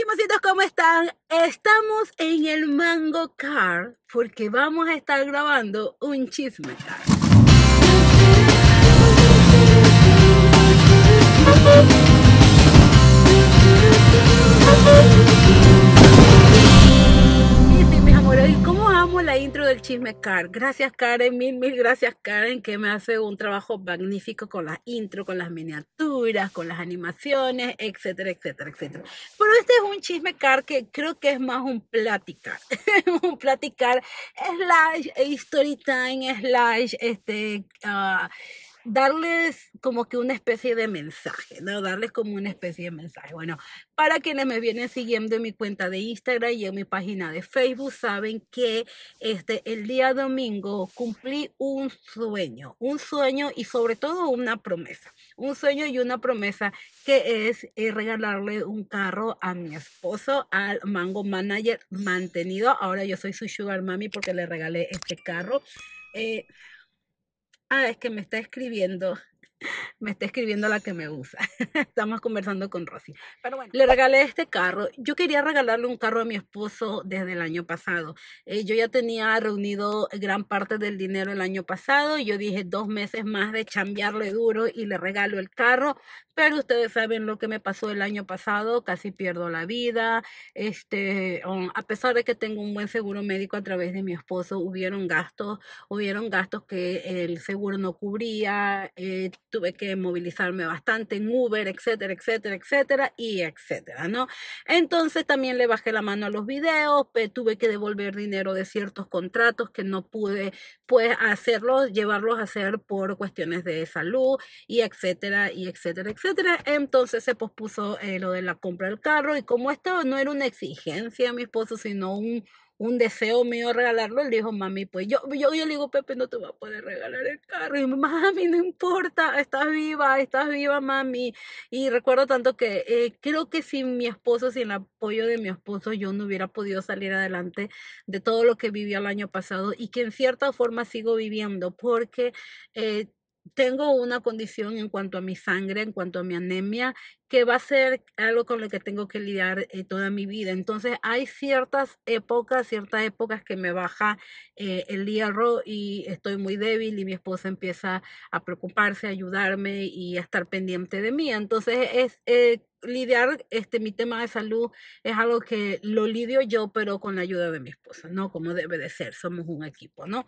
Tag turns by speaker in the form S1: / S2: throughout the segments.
S1: mis ¿cómo están? Estamos en el Mango Car porque vamos a estar grabando un chisme la intro del chisme Car. Gracias Karen, mil, mil gracias Karen, que me hace un trabajo magnífico con la intro, con las miniaturas, con las animaciones, etcétera, etcétera, etcétera. Pero este es un chisme Car que creo que es más un platicar. un platicar slash story time, slash este... Ah, darles como que una especie de mensaje, ¿no? Darles como una especie de mensaje. Bueno, para quienes me vienen siguiendo en mi cuenta de Instagram y en mi página de Facebook, saben que este, el día domingo cumplí un sueño, un sueño y sobre todo una promesa, un sueño y una promesa que es eh, regalarle un carro a mi esposo, al Mango Manager mantenido. Ahora yo soy su sugar mami porque le regalé este carro. Eh, ah, es que me está escribiendo me está escribiendo la que me usa. Estamos conversando con Rosy. Pero le regalé este carro. Yo quería regalarle un carro a mi esposo desde el año pasado. Eh, yo ya tenía reunido gran parte del dinero el año pasado. Yo dije dos meses más de chambearle duro y le regalo el carro. Pero ustedes saben lo que me pasó el año pasado. Casi pierdo la vida. Este, oh, a pesar de que tengo un buen seguro médico a través de mi esposo, hubieron gastos, hubieron gastos que el seguro no cubría. Eh, tuve que movilizarme bastante en Uber, etcétera, etcétera, etcétera, y etcétera, ¿no? Entonces también le bajé la mano a los videos, tuve que devolver dinero de ciertos contratos que no pude, pues, hacerlos, llevarlos a hacer por cuestiones de salud, y etcétera, y etcétera, etcétera. Entonces se pospuso eh, lo de la compra del carro, y como esto no era una exigencia a mi esposo, sino un un deseo mío regalarlo, le dijo, mami, pues yo, yo, yo le digo, Pepe, no te va a poder regalar el carro. Y mami, no importa, estás viva, estás viva, mami. Y recuerdo tanto que eh, creo que sin mi esposo, sin el apoyo de mi esposo, yo no hubiera podido salir adelante de todo lo que viví el año pasado y que en cierta forma sigo viviendo porque... Eh, tengo una condición en cuanto a mi sangre, en cuanto a mi anemia, que va a ser algo con lo que tengo que lidiar eh, toda mi vida. Entonces hay ciertas épocas, ciertas épocas que me baja eh, el hierro y estoy muy débil y mi esposa empieza a preocuparse, a ayudarme y a estar pendiente de mí. Entonces es... Eh, lidiar este mi tema de salud es algo que lo lidio yo, pero con la ayuda de mi esposa, ¿no? Como debe de ser, somos un equipo, ¿no?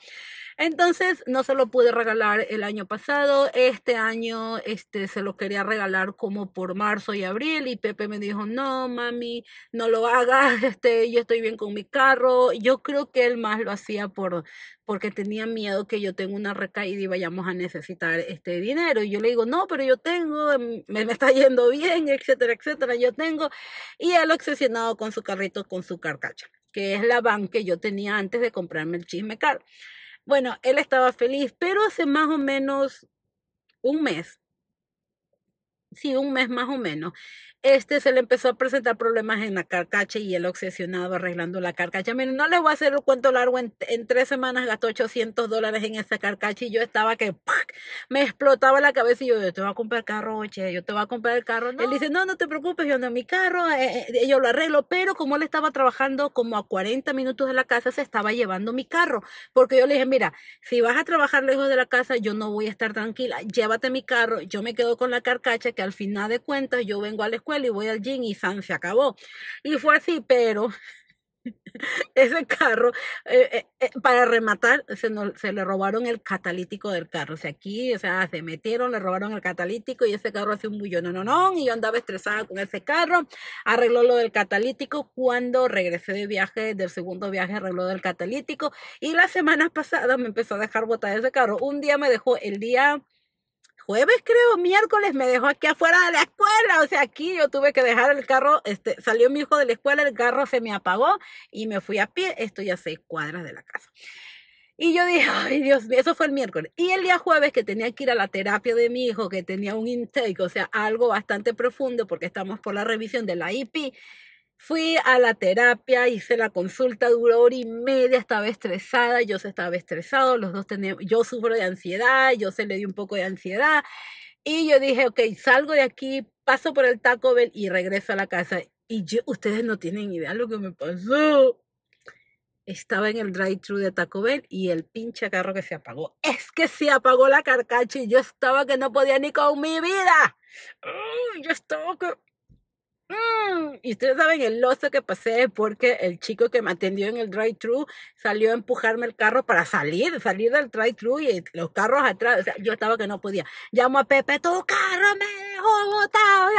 S1: Entonces, no se lo pude regalar el año pasado, este año este se lo quería regalar como por marzo y abril y Pepe me dijo, "No, mami, no lo hagas, este yo estoy bien con mi carro." Yo creo que él más lo hacía por porque tenía miedo que yo tenga una recaída y vayamos a necesitar este dinero. Y yo le digo, no, pero yo tengo, em, me, está yendo bien, etcétera, etcétera, yo tengo. Y él obsesionado con su carrito, con su carcacha, que es la van que yo tenía antes de comprarme el chisme car. Bueno, él estaba feliz, pero hace más o menos un mes, sí, un mes más o menos, este se le empezó a presentar problemas en la carcacha y él obsesionado arreglando la carcacha. Miren, no le voy a hacer un cuento largo, en, tres semanas gastó 800 dólares en esa carcacha y yo estaba que me explotaba la cabeza y yo, yo te voy a comprar el carro, oye, yo te voy a comprar el carro. Él dice, no, no te preocupes, yo no, mi carro, eh, eh, eh, yo lo arreglo, pero como él estaba trabajando como a 40 minutos de la casa, se estaba llevando mi carro, porque yo le dije, mira, si vas a trabajar lejos de la casa, yo no voy a estar tranquila, llévate mi carro, yo me quedo con la carcacha, que al final de cuentas yo vengo a la escuela y voy al gym y San se acabó. Y fue así, pero ese carro, eh, eh, eh, para rematar, se, le robaron el catalítico del carro. O sea, aquí, o sea, se metieron, le robaron el catalítico y ese carro hacía un bullón, no, no, no, y yo andaba estresada con ese carro. Arregló lo del catalítico cuando regresé de viaje, del segundo viaje, arregló del catalítico. Y la semana pasada me empezó a dejar botar ese carro. Un día me dejó el día jueves, creo, miércoles, me dejó aquí afuera de la escuela. O sea, aquí yo tuve que dejar el carro, este, salió mi hijo de la escuela, el carro se me apagó y me fui a pie. Estoy a seis cuadras de la casa. Y yo dije, ay Dios mío, eso fue el miércoles. Y el día jueves que tenía que ir a la terapia de mi hijo, que tenía un intake, o sea, algo bastante profundo porque estamos por la revisión de la IP, Fui a la terapia, hice la consulta, duró hora y media, estaba estresada, yo estaba estresado, los dos teníamos, yo sufro de ansiedad, yo se le dio un poco de ansiedad. Y yo dije, ok, salgo de aquí, paso por el Taco Bell y regreso a la casa. Y ustedes no tienen idea lo que me pasó. Estaba en el drive-thru de Taco Bell y el pinche carro que se apagó. Es que se apagó la carcacha y yo estaba que no podía ni con mi vida. Yo estaba que Mm, y ustedes saben el lozo que pasé porque el chico que me atendió en el drive-thru salió a empujarme el carro para salir, salir del drive-thru y los carros atrás. O sea, yo estaba que no podía. Llamo a Pepe, tu carro me dejó botado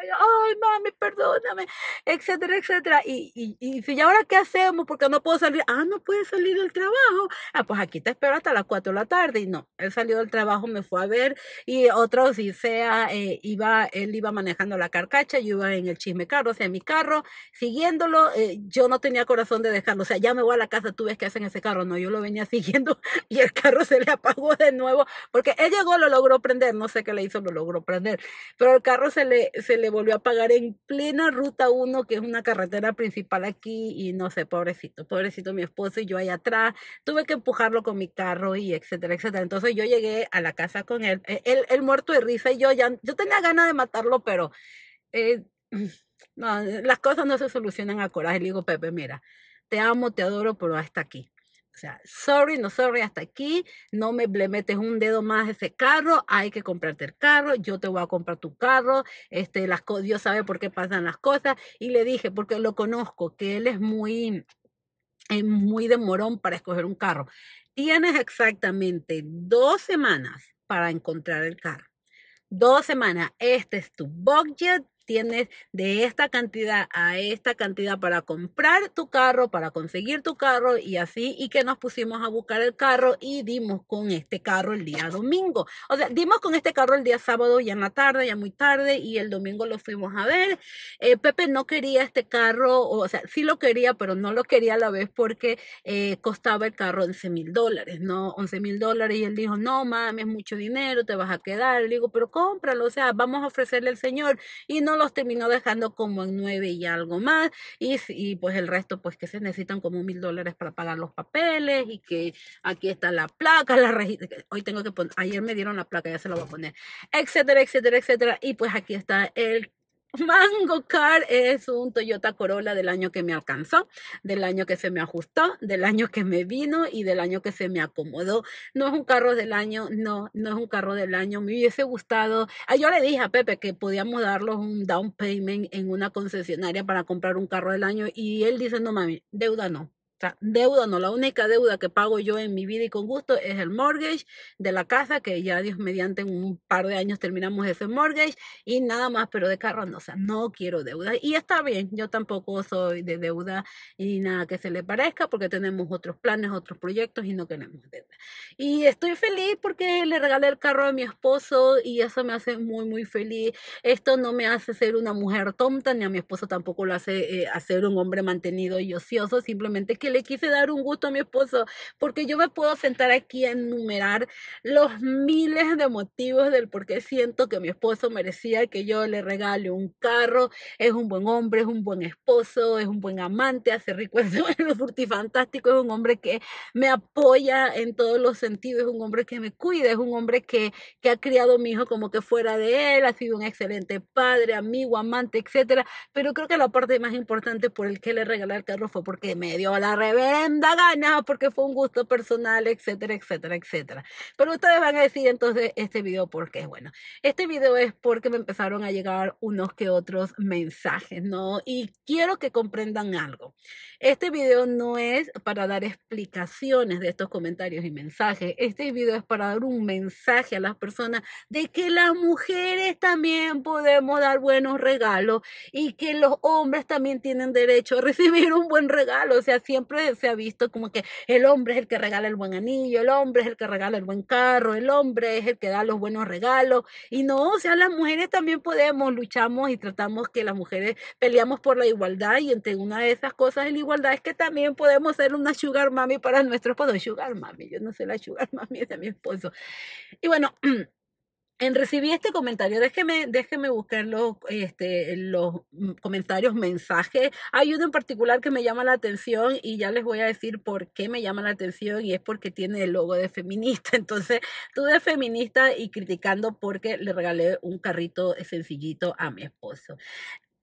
S1: ay, mami, perdóname, etcétera, etcétera. Y, y, y, ahora qué hacemos? Porque no puedo salir. Ah, no puede salir del trabajo. Ah, pues aquí te espero hasta las 4 de la tarde. Y no, él salió del trabajo, me fue a ver. Y otros, si sea, eh, iba, él iba manejando la carcacha, yo iba en el chisme carro, o sea, en mi carro, siguiéndolo. Eh, yo no tenía corazón de dejarlo. O sea, ya me voy a la casa, tú ves que hacen ese carro. No, yo lo venía siguiendo y el carro se le apagó de nuevo. Porque él llegó, lo logró prender. No sé qué le hizo, lo logró prender. Pero el carro se le, se le volvió a pagar en plena ruta 1, que es una carretera principal aquí, y no sé, pobrecito, pobrecito mi esposo y yo ahí atrás, tuve que empujarlo con mi carro y etcétera, etcétera. Entonces yo llegué a la casa con él, e-, él, muerto de risa y yo ya, yo tenía ganas de matarlo, pero eh, las cosas no se solucionan a coraje. Le digo, Pepe, mira, te amo, te adoro, pero hasta aquí. O sea, sorry, no sorry, hasta aquí, no me le metes un dedo más a ese carro, hay que comprarte el carro, yo te voy a comprar tu carro, este, las, Dios sabe por qué pasan las cosas. Y le dije, porque lo conozco, que él es muy, es muy de morón para escoger un carro. Tienes exactamente dos semanas para encontrar el carro. Dos semanas, este es tu budget, tienes de esta cantidad a esta cantidad para comprar tu carro, para conseguir tu carro y así, y que nos pusimos a buscar el carro y dimos con este carro el día domingo. O sea, dimos con este carro el día sábado ya en la tarde, ya muy tarde, y el domingo lo fuimos a ver. Eh, Pepe no quería este carro, o sea, sí lo quería, pero no lo quería a la vez porque eh, costaba el carro 11 mil dólares, ¿no? 11 mil dólares y él dijo, no, mames, es mucho dinero, te vas a quedar. Le digo, pero cómpralo, o sea, vamos a ofrecerle al Señor. Y no los terminó dejando como en nueve y algo más. Y, y pues el resto, pues que se necesitan como mil dólares para pagar los papeles y que aquí está la placa, la Hoy tengo que poner, ayer me dieron la placa, ya se la voy a poner, etcétera, etcétera, etcétera. Y pues aquí está el Mango Car es un Toyota Corolla del año que me alcanzó, del año que se me ajustó, del año que me vino y del año que se me acomodó. No es un carro del año, no, no es un carro del año. Me hubiese gustado. Ah, yo le dije a Pepe que podíamos darlos un down payment en una concesionaria para comprar un carro del año y él dice, no mami, deuda no deuda, no, la única deuda que pago yo en mi vida y con gusto es el mortgage de la casa, que ya Dios mediante un par de años terminamos ese mortgage y nada más, pero de carro no, o sea, no quiero deuda. Y está bien, yo tampoco soy de deuda y nada que se le parezca porque tenemos otros planes, otros proyectos y no queremos deuda. Y estoy feliz porque le regalé el carro a mi esposo y eso me hace muy, muy feliz. Esto no me hace ser una mujer tonta, ni a mi esposo tampoco lo hace hacer eh, un hombre mantenido y ocioso, simplemente que le quise dar un gusto a mi esposo, porque yo me puedo sentar aquí a enumerar los miles de motivos del por qué siento que mi esposo merecía que yo le regale un carro, es un buen hombre, es un buen esposo, es un buen amante, hace rico, los bueno, fantástico, es un hombre que me apoya en todos los sentidos, es un hombre que me cuida, es un hombre que, que ha criado a mi hijo como que fuera de él, ha sido un excelente padre, amigo, amante, etcétera, pero creo que la parte más importante por el que le regalé el carro fue porque me dio la revenda ganas porque fue un gusto personal, etcétera, etcétera, etcétera. Pero ustedes van a decir entonces este video porque es bueno. Este video es porque me empezaron a llegar unos que otros mensajes, ¿no? Y quiero que comprendan algo. Este video no es para dar explicaciones de estos comentarios y mensajes. Este video es para dar un mensaje a las personas de que las mujeres también podemos dar buenos regalos y que los hombres también tienen derecho a recibir un buen regalo. O sea, siempre se ha visto como que el hombre es el que regala el buen anillo, el hombre es el que regala el buen carro, el hombre es el que da los buenos regalos. Y no, o sea, las mujeres también podemos, luchamos y tratamos que las mujeres peleamos por la igualdad y entre una de esas cosas de la igualdad es que también podemos ser una sugar mami para nuestro esposo. Sugar mami, yo no sé la sugar mami de mi esposo. Y bueno. en recibí este comentario, déjenme buscar los, este, los mm, comentarios, mensajes. Hay uno en particular que me llama la atención y ya les voy a decir por qué me llama la atención y es porque tiene el logo de feminista. Entonces, tú de feminista y criticando porque le regalé un carrito sencillito a mi esposo.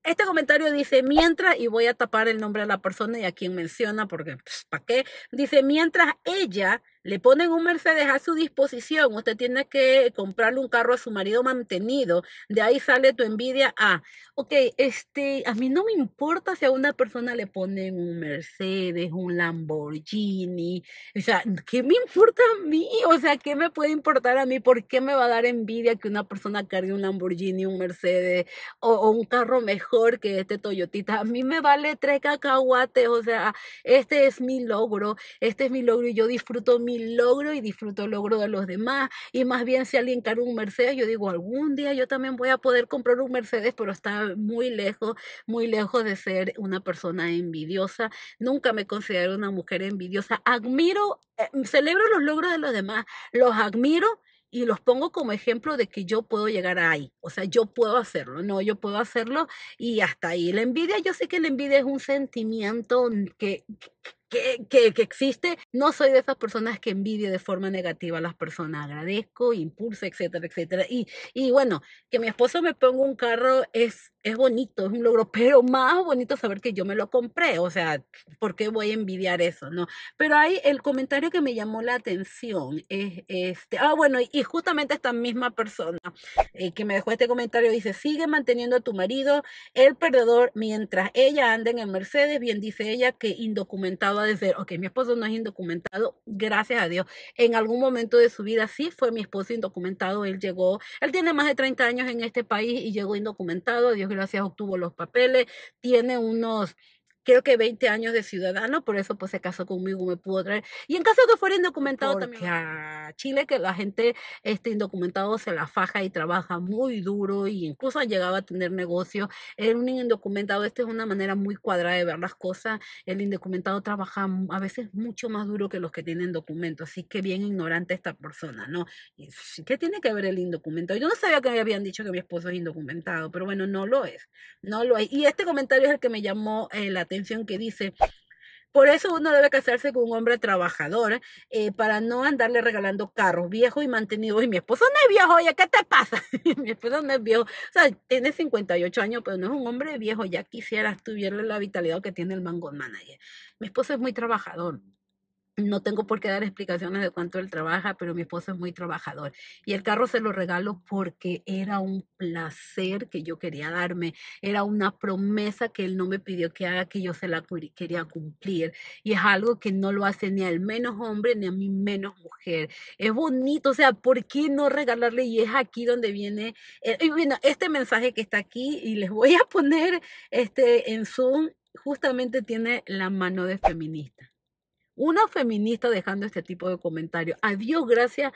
S1: Este comentario dice, mientras, y voy a tapar el nombre de la persona y a quien menciona, porque, ¿para qué? Dice, mientras ella le ponen un Mercedes a su disposición, usted tiene que comprarle un carro a su marido mantenido, de ahí sale tu envidia a, ah, ok, este, a mí no me importa si a una persona le ponen un Mercedes, un Lamborghini, o sea, ¿qué me importa a mí? O sea, ¿qué me puede importar a mí? ¿Por qué me va a dar envidia que una persona cargue un Lamborghini, un Mercedes o, o un carro mejor que este Toyotita? A mí me vale tres cacahuates, o sea, este es mi logro, este es mi logro y yo disfruto mi logro y disfruto el logro de los demás. Y más bien si alguien carga un Mercedes, yo digo, algún día yo también voy a poder comprar un Mercedes, pero está muy lejos, muy lejos de ser una persona envidiosa. Nunca me considero una mujer envidiosa. Admiro, eh, celebro los logros de los demás, los admiro y los pongo como ejemplo de que yo puedo llegar ahí. O sea, yo puedo hacerlo, no, yo puedo hacerlo y hasta ahí. La envidia, yo sé que la envidia es un sentimiento que, que, que, existe. No soy de esas personas que envidie de forma negativa a las personas. Agradezco, impulso, etcétera, etcétera. Y, y bueno, que mi esposo me ponga un carro es, es bonito, es un logro, pero más bonito saber que yo me lo compré. O sea, ¿por qué voy a envidiar eso? No. Pero hay el comentario que me llamó la atención. Es este, ah, bueno, y justamente esta misma persona eh, que me dejó este comentario dice: sigue manteniendo a tu marido el perdedor mientras ella anda en el Mercedes. Bien dice ella que indocumentado va a decir, ok, mi esposo no es indocumentado, gracias a Dios. En algún momento de su vida sí fue mi esposo indocumentado, él llegó, él tiene más de 30 años en este país y llegó indocumentado, Dios gracias obtuvo los papeles, tiene unos creo que 20 años de ciudadano, por eso pues se casó conmigo, me pudo traer. Y en caso de que fuera indocumentado Porque también. a Chile, que la gente este, indocumentado se la faja y trabaja muy duro y incluso han llegado a tener negocio. En eh, un indocumentado, esta es una manera muy cuadrada de ver las cosas. El indocumentado trabaja a veces mucho más duro que los que tienen documentos, así que bien ignorante esta persona, ¿no? ¿Qué tiene que ver el indocumentado? Yo no sabía que me habían dicho que mi esposo es indocumentado, pero bueno, no lo es, no lo es. Y este comentario es el que me llamó eh, la atención que dice, por eso uno debe casarse con un hombre trabajador eh, para no andarle regalando carros viejos y mantenidos. Y mi esposo no es viejo, oye ¿qué te pasa? mi esposo no es viejo. O sea, tiene 58 años, pero no es un hombre viejo. Ya quisiera tuviera la vitalidad que tiene el Mango Manager. Mi esposo es muy trabajador. No tengo por qué dar explicaciones de cuánto él trabaja, pero mi esposo es muy trabajador. Y el carro se lo regalo porque era un placer que yo quería darme, era una promesa que él no me pidió que haga, que yo se la quería cumplir. Y es algo que no lo hace ni al menos hombre ni a mi menos mujer. Es bonito, o sea, ¿por qué no regalarle? Y es aquí donde viene, eh, y este mensaje que está aquí y les voy a poner este, en Zoom, justamente tiene la mano de feminista una feminista dejando este tipo de comentarios. Adiós, gracias,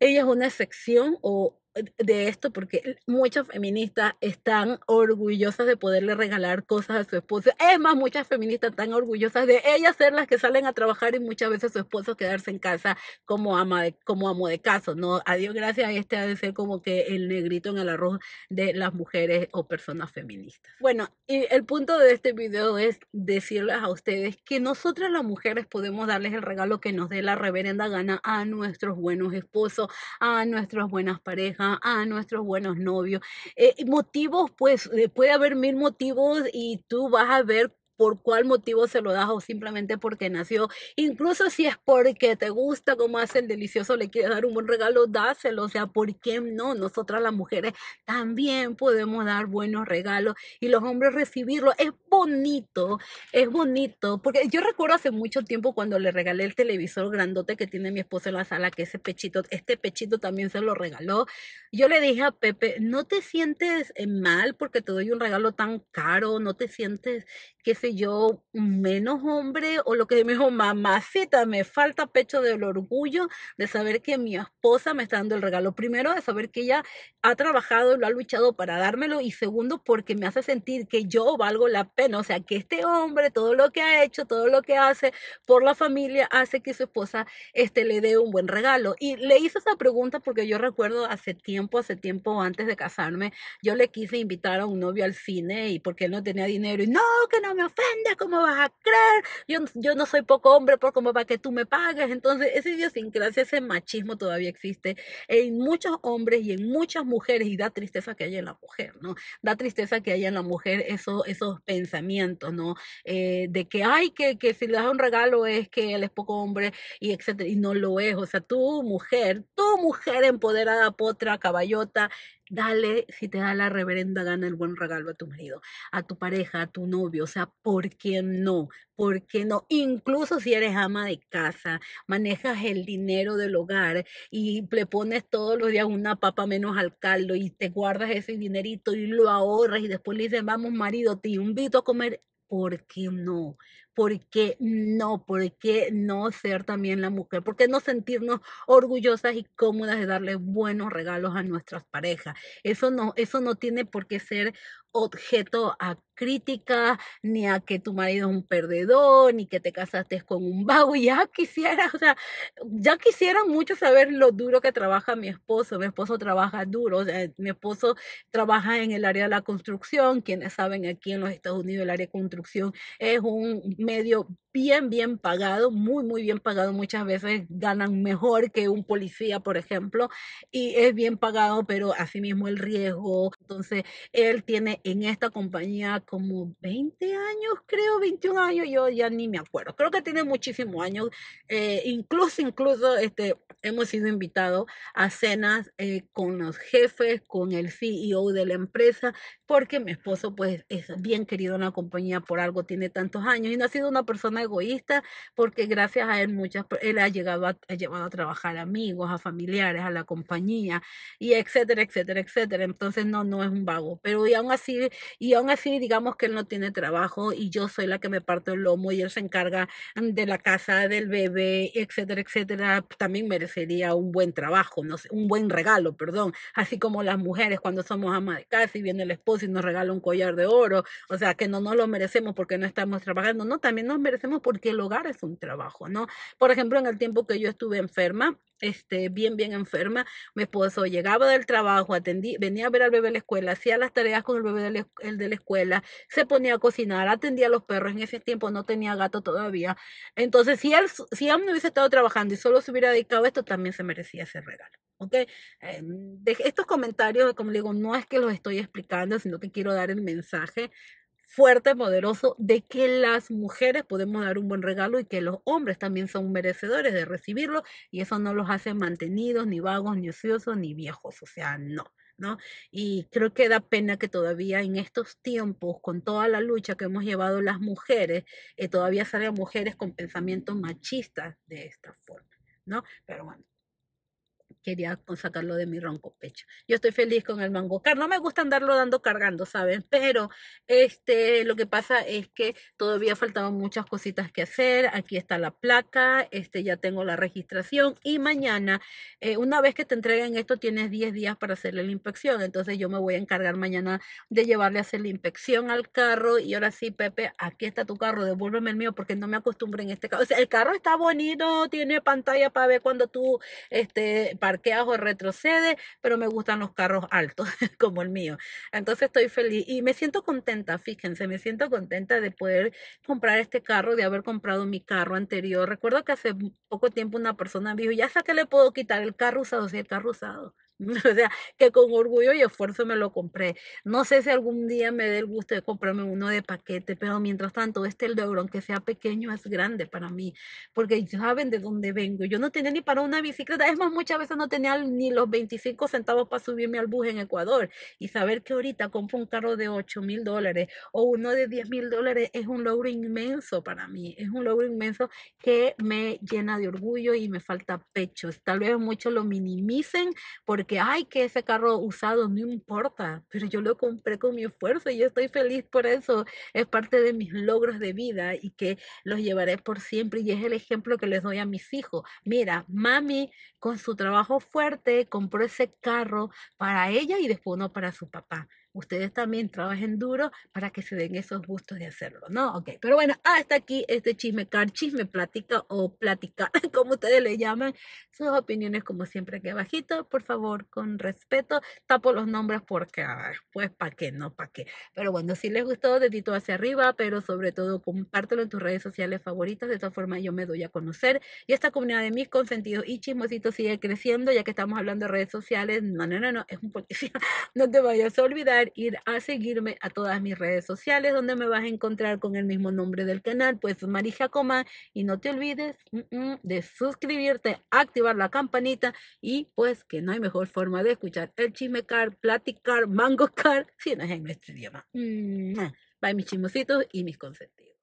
S1: ella es una excepción o de esto porque muchas feministas están orgullosas de poderle regalar cosas a su esposo. Es más, muchas feministas están orgullosas de ellas ser las que salen a trabajar y muchas veces su esposo quedarse en casa como ama de, como amo de caso. No, a Dios gracias, este ha de ser como que el negrito en el arroz de las mujeres o personas feministas. Bueno, y el punto de este video es decirles a ustedes que nosotras las mujeres podemos darles el regalo que nos dé la reverenda gana a nuestros buenos esposos, a nuestras buenas parejas a nuestros buenos novios. Eh, motivos, pues eh, puede haber mil motivos y tú vas a ver por cuál motivo se lo das o simplemente porque nació. Incluso si es porque te gusta cómo el delicioso, le quieres dar un buen regalo, dáselo. O sea, ¿por qué no? Nosotras las mujeres también podemos dar buenos regalos y los hombres recibirlo. Es bonito, es bonito. Porque yo recuerdo hace mucho tiempo cuando le regalé el televisor grandote que tiene mi esposo en la sala, que ese pechito, este pechito también se lo regaló. Yo le dije a Pepe, no te sientes eh, mal porque te doy un regalo tan caro, no te sientes qué sé yo, menos hombre o lo que me dijo, mamacita, me falta pecho del orgullo de saber que mi esposa me está dando el regalo. Primero, de saber que ella ha trabajado y lo ha luchado para dármelo y segundo, porque me hace sentir que yo valgo la pena. O sea, que este hombre, todo lo que ha hecho, todo lo que hace por la familia, hace que su esposa este, le dé un buen regalo. Y le hice esa pregunta porque yo recuerdo hace tiempo, hace tiempo antes de casarme, yo le quise invitar a un novio al cine y porque él no tenía dinero y no, que no me ofende, ¿cómo vas a creer? Yo, yo no soy poco hombre por pues, como para que tú me pagues. Entonces, esa idiosincrasia, ese machismo todavía existe en muchos hombres y en muchas mujeres y da tristeza que haya en la mujer, ¿no? Da tristeza que haya en la mujer eso, esos pensamientos, ¿no? Eh, de que, hay que, que si le das un regalo es que él es poco hombre y etcétera, y no lo es. O sea, tú, mujer, tu mujer empoderada, potra, caballota, dale, si te da la reverenda gana el buen regalo a tu marido, a tu pareja, a tu novio, o sea, ¿por qué no? ¿Por qué no? Incluso si eres ama de casa, manejas el dinero del hogar y le pones todos los días una papa menos al caldo y te guardas ese dinerito y lo ahorras y después le dices, vamos marido, te invito a comer, ¿por qué no? ¿por qué no? ¿Por qué no ser también la mujer? ¿Por qué no sentirnos orgullosas y cómodas de darle buenos regalos a nuestras parejas? Eso no, eso no tiene por qué ser objeto a crítica, ni a que tu marido es un perdedor, ni que te casaste con un vago. Ya quisiera, o sea, ya quisiera mucho saber lo duro que trabaja mi esposo. Mi esposo trabaja duro, o sea, mi esposo trabaja en el área de la construcción. Quienes saben aquí en los Estados Unidos el área de construcción es un medio bien, bien pagado, muy, muy bien pagado. Muchas veces ganan mejor que un policía, por ejemplo, y es bien pagado, pero asimismo el riesgo. Entonces, él tiene en esta compañía como 20 años, creo, 21 años, yo ya ni me acuerdo. Creo que tiene muchísimos años. Eh, incluso, incluso, este, hemos sido invitados a cenas eh, con los jefes, con el CEO de la empresa, porque mi esposo pues es bien querido en la compañía por algo, tiene tantos años y no ha sido una persona egoísta porque gracias a él muchas él ha llegado a, ha llevado a trabajar amigos, a familiares, a la compañía y etcétera, etcétera, etcétera. Entonces no no es un vago, pero y aún así y aún así digamos que él no tiene trabajo y yo soy la que me parto el lomo y él se encarga de la casa, del bebé, etcétera, etcétera. También merecería un buen trabajo, no un buen regalo, perdón, así como las mujeres cuando somos amas de casa y viene el esposo si nos regala un collar de oro, o sea, que no nos lo merecemos porque no estamos trabajando, no, también nos merecemos porque el hogar es un trabajo, ¿no? Por ejemplo, en el tiempo que yo estuve enferma, este, bien, bien enferma, mi esposo llegaba del trabajo, atendí, venía a ver al bebé de la escuela, hacía las tareas con el bebé el de la escuela, se ponía a cocinar, atendía a los perros, en ese tiempo no tenía gato todavía, entonces si él, si él no hubiese estado trabajando y solo se hubiera dedicado a esto, también se merecía ese regalo. ¿ok? Eh, mm, estos comentarios, como digo, no es que los estoy explicando, sino que quiero dar el mensaje fuerte, poderoso, de que las mujeres podemos dar un buen regalo y que los hombres también son merecedores de recibirlo y eso no los hace mantenidos, ni vagos, ni ociosos, ni viejos, o sea, no. ¿No? Y creo que da pena que todavía en estos tiempos, con toda la lucha que hemos llevado las mujeres, eh, todavía salgan mujeres con pensamientos machistas de esta forma, ¿no? Pero bueno, quería sacarlo de mi ronco pecho. Yo estoy feliz con el mango car. No me gusta andarlo dando cargando, ¿sabes? Pero este, lo que pasa es que todavía faltaban muchas cositas que hacer. Aquí está la placa, este, ya tengo la registración y mañana, eh, una vez que te entreguen esto, tienes 10 días para hacerle la inspección. Entonces yo me voy a encargar mañana de llevarle a hacer la inspección al carro. Y ahora sí, Pepe, aquí está tu carro, devuélveme el mío porque no me acostumbro en este carro. O sea, el carro está bonito, tiene pantalla para ver cuando tú este, para que hago retrocede, pero me gustan los carros altos como el mío. Entonces estoy feliz y me siento contenta, fíjense, me siento contenta de poder comprar este carro, de haber comprado mi carro anterior. Recuerdo que hace poco tiempo una persona me dijo, ya hasta que le puedo quitar el carro usado, si el carro usado. o sea, que con orgullo y esfuerzo me lo compré. No sé si algún día me dé el gusto de comprarme uno de paquete, pero mientras tanto, este logro, aunque sea pequeño, es grande para mí, porque saben de dónde vengo. Yo no tenía ni para una bicicleta, es más, muchas veces no tenía ni los 25 centavos para subirme al bus en Ecuador. Y saber que ahorita compro un carro de 8 mil dólares o uno de 10 mil dólares es un logro inmenso para mí, es un logro inmenso que me llena de orgullo y me falta pecho, Tal vez muchos lo minimicen porque que ay, que ese carro usado no importa, pero yo lo compré con mi esfuerzo y estoy feliz por eso. Es parte de mis logros de vida y que los llevaré por siempre y es el ejemplo que les doy a mis hijos. Mira, mami con su trabajo fuerte compró ese carro para ella y después uno para su papá ustedes también trabajen duro para que se den esos gustos de hacerlo, ¿no? Ok, pero bueno, hasta aquí este chisme car, chisme platica o plática, como ustedes le llaman, sus opiniones como siempre aquí abajito, por favor, con respeto, tapo los nombres porque, ah, pues, ¿para qué? No, ¿para qué? Pero bueno, si les gustó, dedito hacia arriba, pero sobre todo compártelo en tus redes sociales favoritas, de esta forma yo me doy a conocer y esta comunidad de mis consentidos y chismositos sigue creciendo, ya que estamos hablando de redes sociales, no, no, no, no, es un poquito, no te vayas a olvidar ir a seguirme a todas mis redes sociales donde me vas a encontrar con el mismo nombre del canal, pues Marija Coma. Y no te olvides mm, mm, de suscribirte, activar la campanita y pues que no hay mejor forma de escuchar el chisme car, platicar, mango car, si no es en nuestro idioma. Mm. Bye mis chismositos y mis consentidos.